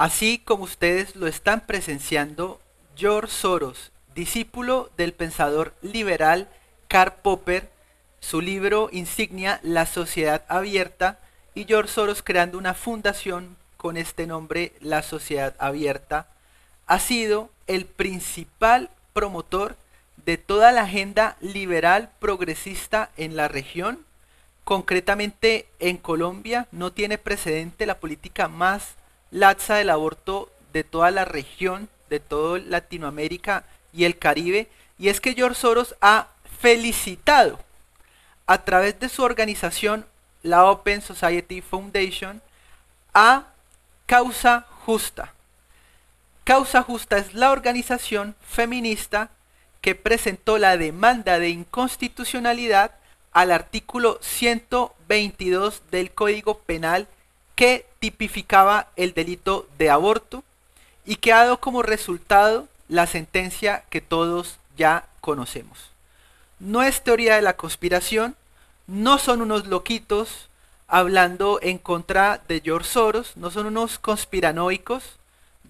Así como ustedes lo están presenciando, George Soros, discípulo del pensador liberal Karl Popper, su libro insignia La Sociedad Abierta, y George Soros creando una fundación con este nombre La Sociedad Abierta, ha sido el principal promotor de toda la agenda liberal progresista en la región. Concretamente en Colombia no tiene precedente la política más laxa del aborto de toda la región, de toda Latinoamérica y el Caribe, y es que George Soros ha felicitado a través de su organización, la Open Society Foundation, a Causa Justa. Causa Justa es la organización feminista que presentó la demanda de inconstitucionalidad al artículo 122 del Código Penal que tipificaba el delito de aborto y que ha dado como resultado la sentencia que todos ya conocemos. No es teoría de la conspiración, no son unos loquitos hablando en contra de George Soros, no son unos conspiranoicos.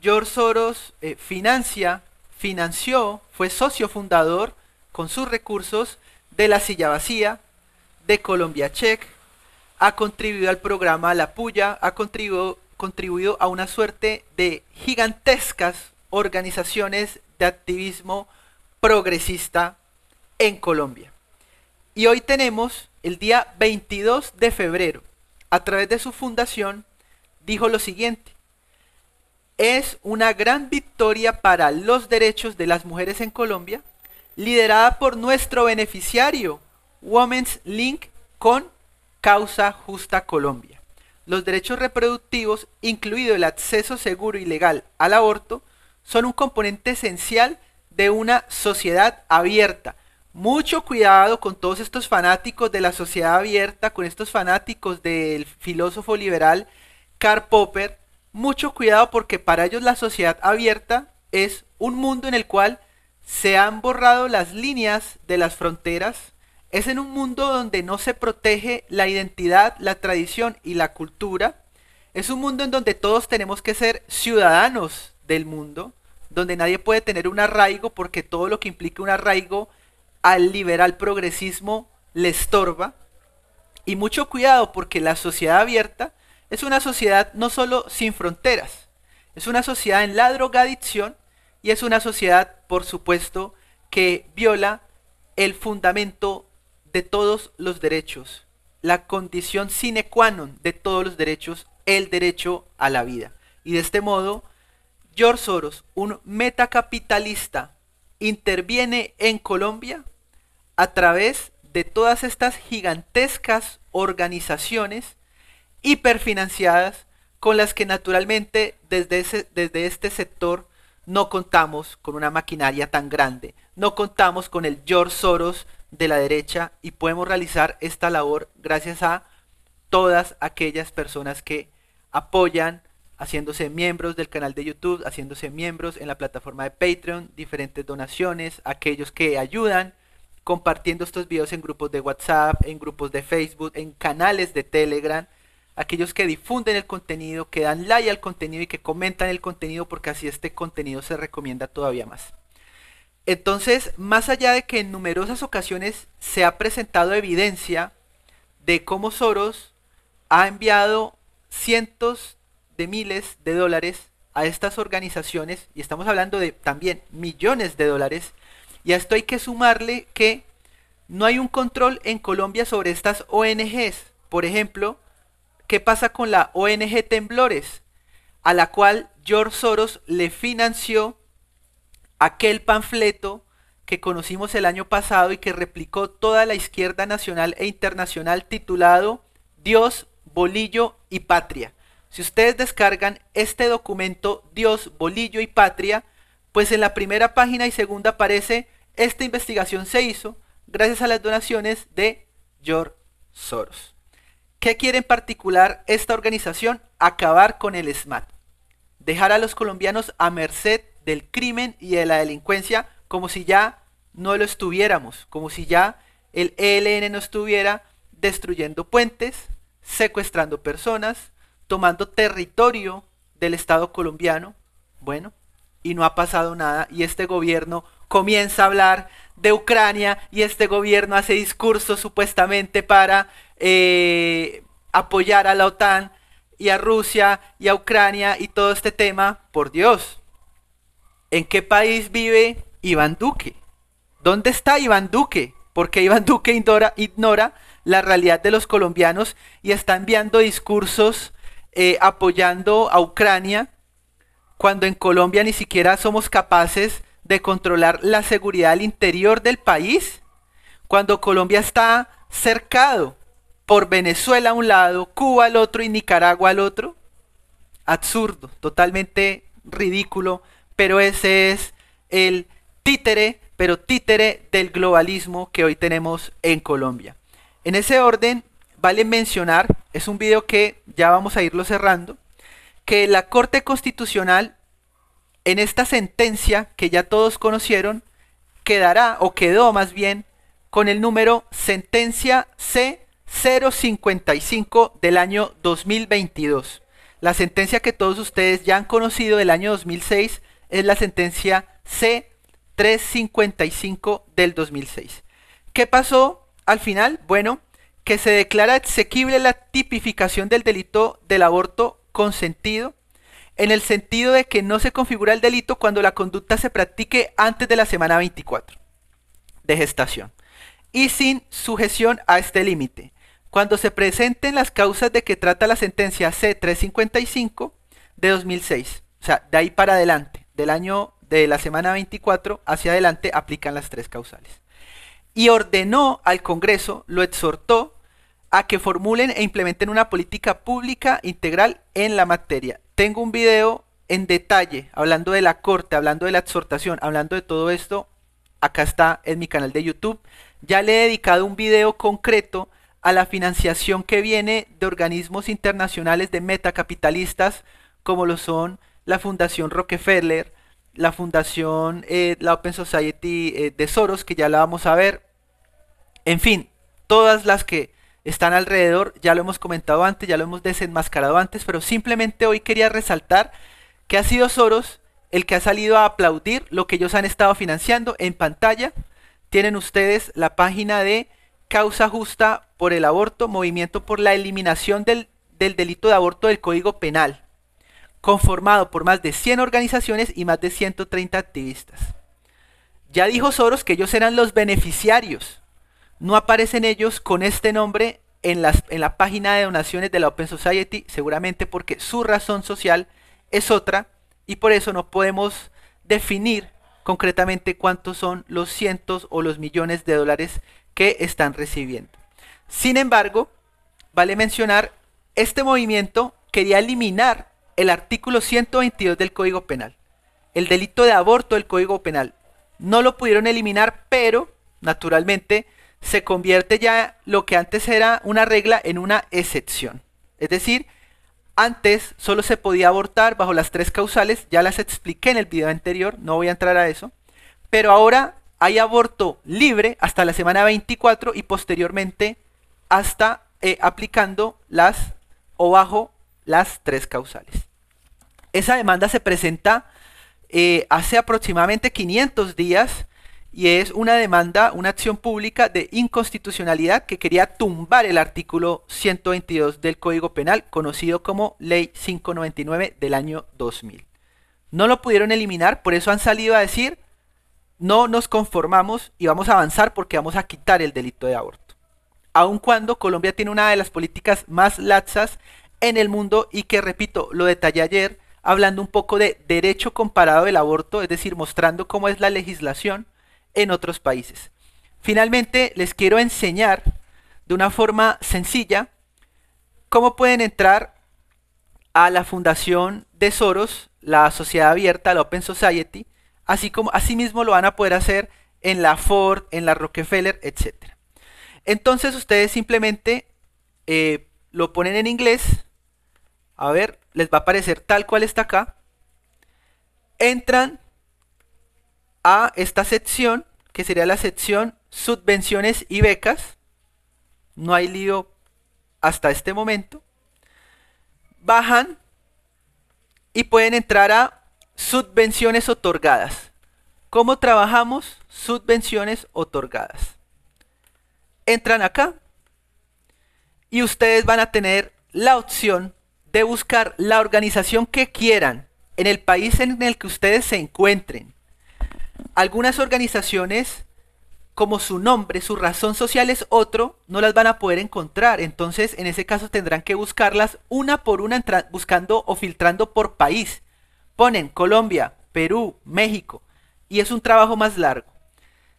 George Soros eh, financia, financió, fue socio fundador con sus recursos de la silla vacía, de Colombia Check, ha contribuido al programa La Puya, ha contribuido, contribuido a una suerte de gigantescas organizaciones de activismo progresista en Colombia. Y hoy tenemos el día 22 de febrero. A través de su fundación dijo lo siguiente. Es una gran victoria para los derechos de las mujeres en Colombia, liderada por nuestro beneficiario, Women's Link, con Causa Justa Colombia. Los derechos reproductivos, incluido el acceso seguro y legal al aborto, son un componente esencial de una sociedad abierta. Mucho cuidado con todos estos fanáticos de la sociedad abierta, con estos fanáticos del filósofo liberal Karl Popper. Mucho cuidado porque para ellos la sociedad abierta es un mundo en el cual se han borrado las líneas de las fronteras es en un mundo donde no se protege la identidad, la tradición y la cultura. Es un mundo en donde todos tenemos que ser ciudadanos del mundo, donde nadie puede tener un arraigo porque todo lo que implica un arraigo al liberal progresismo le estorba. Y mucho cuidado porque la sociedad abierta es una sociedad no solo sin fronteras, es una sociedad en la drogadicción y es una sociedad, por supuesto, que viola el fundamento de todos los derechos, la condición sine qua non de todos los derechos, el derecho a la vida. Y de este modo, George Soros, un metacapitalista, interviene en Colombia a través de todas estas gigantescas organizaciones hiperfinanciadas con las que naturalmente desde, desde este sector no contamos con una maquinaria tan grande, no contamos con el George Soros de la derecha y podemos realizar esta labor gracias a todas aquellas personas que apoyan haciéndose miembros del canal de YouTube, haciéndose miembros en la plataforma de Patreon, diferentes donaciones, aquellos que ayudan, compartiendo estos videos en grupos de WhatsApp, en grupos de Facebook, en canales de Telegram, aquellos que difunden el contenido, que dan like al contenido y que comentan el contenido porque así este contenido se recomienda todavía más. Entonces, más allá de que en numerosas ocasiones se ha presentado evidencia de cómo Soros ha enviado cientos de miles de dólares a estas organizaciones, y estamos hablando de también millones de dólares, y a esto hay que sumarle que no hay un control en Colombia sobre estas ONGs. Por ejemplo, ¿qué pasa con la ONG Temblores? A la cual George Soros le financió aquel panfleto que conocimos el año pasado y que replicó toda la izquierda nacional e internacional titulado Dios, Bolillo y Patria. Si ustedes descargan este documento Dios, Bolillo y Patria, pues en la primera página y segunda aparece esta investigación se hizo gracias a las donaciones de George Soros. ¿Qué quiere en particular esta organización? Acabar con el SMAT. Dejar a los colombianos a merced del crimen y de la delincuencia como si ya no lo estuviéramos, como si ya el ELN no estuviera destruyendo puentes, secuestrando personas, tomando territorio del Estado colombiano. Bueno, y no ha pasado nada y este gobierno comienza a hablar de Ucrania y este gobierno hace discursos supuestamente para eh, apoyar a la OTAN y a Rusia y a Ucrania y todo este tema, por Dios, ¿En qué país vive Iván Duque? ¿Dónde está Iván Duque? Porque Iván Duque ignora, la realidad de los colombianos y está enviando discursos eh, apoyando a Ucrania cuando en Colombia ni siquiera somos capaces de controlar la seguridad al interior del país, cuando Colombia está cercado por Venezuela a un lado, Cuba al otro y Nicaragua al otro. Absurdo, totalmente ridículo pero ese es el títere, pero títere del globalismo que hoy tenemos en Colombia. En ese orden, vale mencionar, es un video que ya vamos a irlo cerrando, que la Corte Constitucional en esta sentencia que ya todos conocieron, quedará o quedó más bien con el número sentencia C055 del año 2022. La sentencia que todos ustedes ya han conocido del año 2006 es la sentencia C355 del 2006. ¿Qué pasó al final? Bueno, que se declara exequible la tipificación del delito del aborto consentido en el sentido de que no se configura el delito cuando la conducta se practique antes de la semana 24 de gestación y sin sujeción a este límite. Cuando se presenten las causas de que trata la sentencia C355 de 2006, o sea, de ahí para adelante del año de la semana 24 hacia adelante aplican las tres causales. Y ordenó al Congreso, lo exhortó a que formulen e implementen una política pública integral en la materia. Tengo un video en detalle hablando de la corte, hablando de la exhortación, hablando de todo esto. Acá está en mi canal de YouTube. Ya le he dedicado un video concreto a la financiación que viene de organismos internacionales de metacapitalistas como lo son la Fundación Rockefeller, la Fundación, eh, la Open Society eh, de Soros, que ya la vamos a ver. En fin, todas las que están alrededor, ya lo hemos comentado antes, ya lo hemos desenmascarado antes, pero simplemente hoy quería resaltar que ha sido Soros el que ha salido a aplaudir lo que ellos han estado financiando. En pantalla tienen ustedes la página de Causa Justa por el Aborto, Movimiento por la Eliminación del, del Delito de Aborto del Código Penal conformado por más de 100 organizaciones y más de 130 activistas. Ya dijo Soros que ellos eran los beneficiarios. No aparecen ellos con este nombre en, en la página de donaciones de la Open Society, seguramente porque su razón social es otra y por eso no podemos definir concretamente cuántos son los cientos o los millones de dólares que están recibiendo. Sin embargo, vale mencionar, este movimiento quería eliminar el artículo 122 del Código Penal, el delito de aborto del Código Penal. No lo pudieron eliminar, pero naturalmente se convierte ya lo que antes era una regla en una excepción. Es decir, antes solo se podía abortar bajo las tres causales, ya las expliqué en el video anterior, no voy a entrar a eso, pero ahora hay aborto libre hasta la semana 24 y posteriormente hasta eh, aplicando las o bajo las tres causales. Esa demanda se presenta eh, hace aproximadamente 500 días y es una demanda, una acción pública de inconstitucionalidad que quería tumbar el artículo 122 del Código Penal, conocido como Ley 599 del año 2000. No lo pudieron eliminar, por eso han salido a decir, no nos conformamos y vamos a avanzar porque vamos a quitar el delito de aborto. Aun cuando Colombia tiene una de las políticas más laxas en el mundo y que, repito, lo detallé ayer, hablando un poco de derecho comparado del aborto, es decir, mostrando cómo es la legislación en otros países. Finalmente, les quiero enseñar de una forma sencilla cómo pueden entrar a la Fundación de Soros, la Sociedad Abierta, la Open Society, así como asimismo lo van a poder hacer en la Ford, en la Rockefeller, etc. Entonces ustedes simplemente eh, lo ponen en inglés. A ver, les va a aparecer tal cual está acá, entran a esta sección, que sería la sección subvenciones y becas. No hay lío hasta este momento. Bajan y pueden entrar a subvenciones otorgadas. ¿Cómo trabajamos subvenciones otorgadas? Entran acá y ustedes van a tener la opción de buscar la organización que quieran en el país en el que ustedes se encuentren. Algunas organizaciones, como su nombre, su razón social es otro, no las van a poder encontrar. Entonces, en ese caso tendrán que buscarlas una por una buscando o filtrando por país. Ponen Colombia, Perú, México. Y es un trabajo más largo.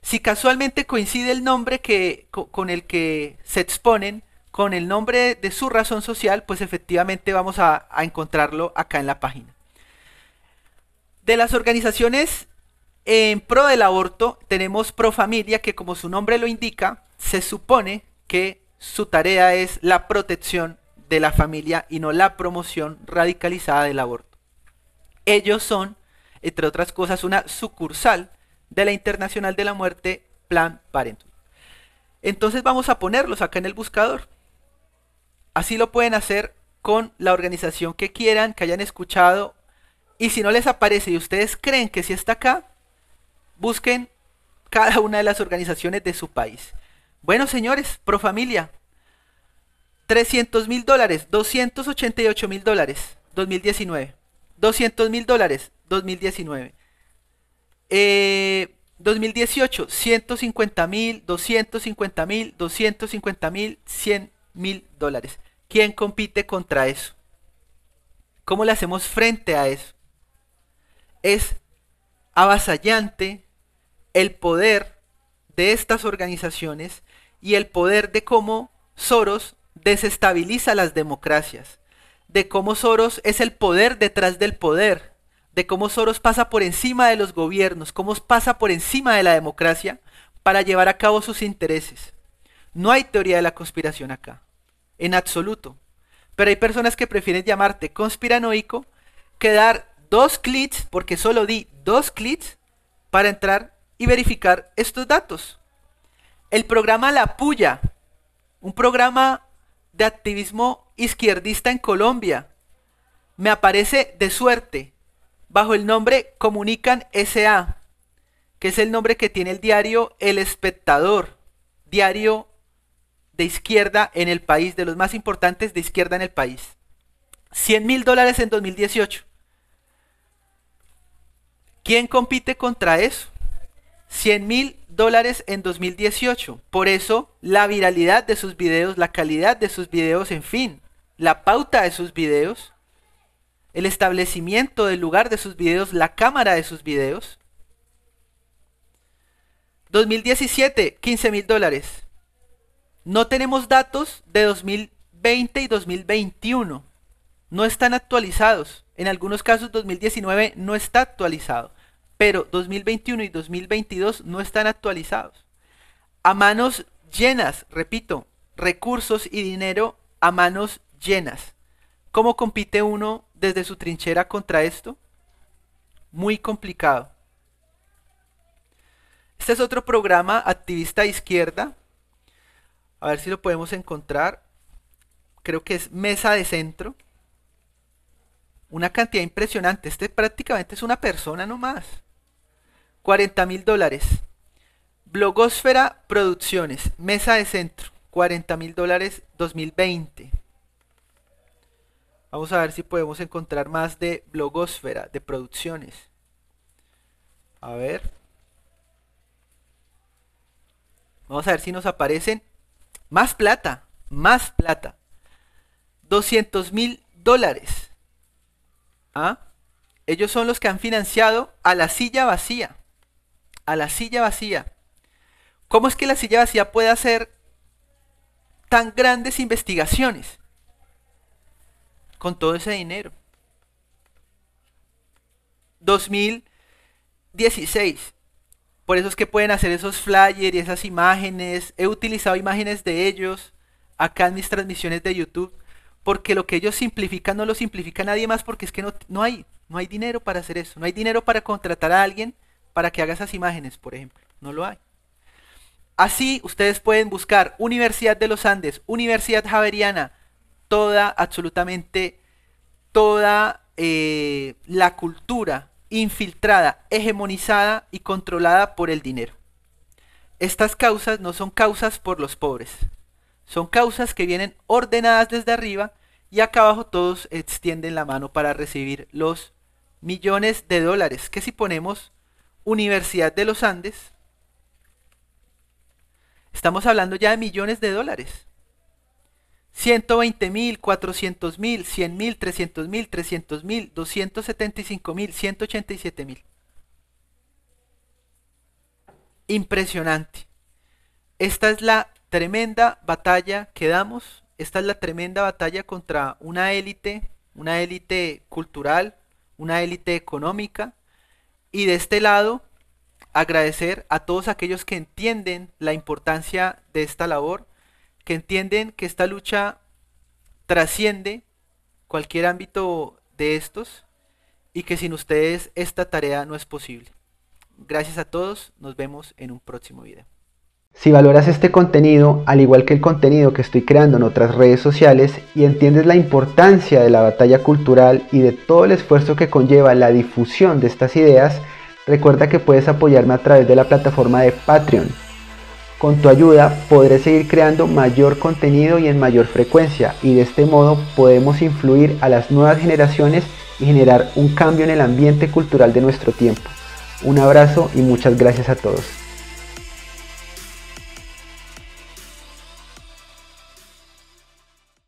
Si casualmente coincide el nombre que, con el que se exponen, con el nombre de su razón social, pues efectivamente vamos a, encontrarlo acá en la página. De las organizaciones en pro del aborto tenemos Pro Familia, que como su nombre lo indica, se supone que su tarea es la protección de la familia y no la promoción radicalizada del aborto. Ellos son, entre otras cosas, una sucursal de la Internacional de la Muerte Plan Parenthood. Entonces vamos a ponerlos acá en el buscador. Así lo pueden hacer con la organización que quieran, que hayan escuchado. Y si no les aparece y ustedes creen que sí está acá, busquen cada una de las organizaciones de su país. Bueno, señores, pro familia, 300 mil dólares, 288 mil dólares, 2019. 200 mil dólares, 2019. 2018, 150 mil, 250 eh, mil, 250 mil, 100 mil dólares. ¿Quién compite contra eso? ¿Cómo le hacemos frente a eso? Es avasallante el poder de estas organizaciones y el poder de cómo Soros desestabiliza las democracias, de cómo Soros es el poder detrás del poder, de cómo Soros pasa por encima de los gobiernos, cómo pasa por encima de la democracia para llevar a cabo sus intereses. No hay teoría de la conspiración acá, en absoluto. Pero hay personas que prefieren llamarte conspiranoico que dar dos clics, porque solo di dos clics, para entrar y verificar estos datos. El programa La Puya, un programa de activismo izquierdista en Colombia, me aparece de suerte bajo el nombre Comunican SA, que es el nombre que tiene el diario El Espectador, diario de izquierda en el país, de los más importantes de izquierda en el país. 100 mil dólares en 2018. ¿Quién compite contra eso? 100 mil dólares en 2018. Por eso la viralidad de sus videos, la calidad de sus videos, en fin, la pauta de sus videos, el establecimiento del lugar de sus videos, la cámara de sus videos. 2017, 15 mil dólares. No tenemos datos de 2020 y 2021. No están actualizados. En algunos casos 2019 no está actualizado. Pero 2021 y 2022 no están actualizados. A manos llenas, repito, recursos y dinero a manos llenas. ¿Cómo compite uno desde su trinchera contra esto? Muy complicado. Este es otro programa activista izquierda a ver si lo podemos encontrar. Creo que es mesa de centro. Una cantidad impresionante. Este prácticamente es una persona nomás. 40 mil dólares. Blogosfera Producciones. Mesa de centro. 40 mil dólares 2020. Vamos a ver si podemos encontrar más de blogosfera, de producciones. A ver. Vamos a ver si nos aparecen más plata, más plata. 200 mil dólares. ¿Ah? Ellos son los que han financiado a la silla vacía. A la silla vacía. ¿Cómo es que la silla vacía puede hacer tan grandes investigaciones? Con todo ese dinero. 2016. Por eso es que pueden hacer esos flyers y esas imágenes. He utilizado imágenes de ellos acá en mis transmisiones de YouTube. Porque lo que ellos simplifican no lo simplifica nadie más porque es que no, hay, no hay dinero para hacer eso. No hay dinero para contratar a alguien para que haga esas imágenes, por ejemplo. No lo hay. Así ustedes pueden buscar Universidad de los Andes, Universidad Javeriana, toda, absolutamente toda eh, la cultura infiltrada, hegemonizada y controlada por el dinero. Estas causas no son causas por los pobres, son causas que vienen ordenadas desde arriba y acá abajo todos extienden la mano para recibir los millones de dólares que si ponemos Universidad de los Andes, estamos hablando ya de millones de dólares. 120 mil, 400 mil, 100 mil, 300 mil, 300 mil, 275 mil, 187 mil. Impresionante. Esta es la tremenda batalla que damos. Esta es la tremenda batalla contra una élite, una élite cultural, una élite económica. Y de este lado, agradecer a todos aquellos que entienden la importancia de esta labor que entienden que esta lucha trasciende cualquier ámbito de estos y que sin ustedes esta tarea no es posible. Gracias a todos, nos vemos en un próximo video. Si valoras este contenido, al igual que el contenido que estoy creando en otras redes sociales, y entiendes la importancia de la batalla cultural y de todo el esfuerzo que conlleva la difusión de estas ideas, recuerda que puedes apoyarme a través de la plataforma de Patreon con tu ayuda podré seguir creando mayor contenido y en mayor frecuencia y de este modo podemos influir a las nuevas generaciones y generar un cambio en el ambiente cultural de nuestro tiempo. Un abrazo y muchas gracias a todos.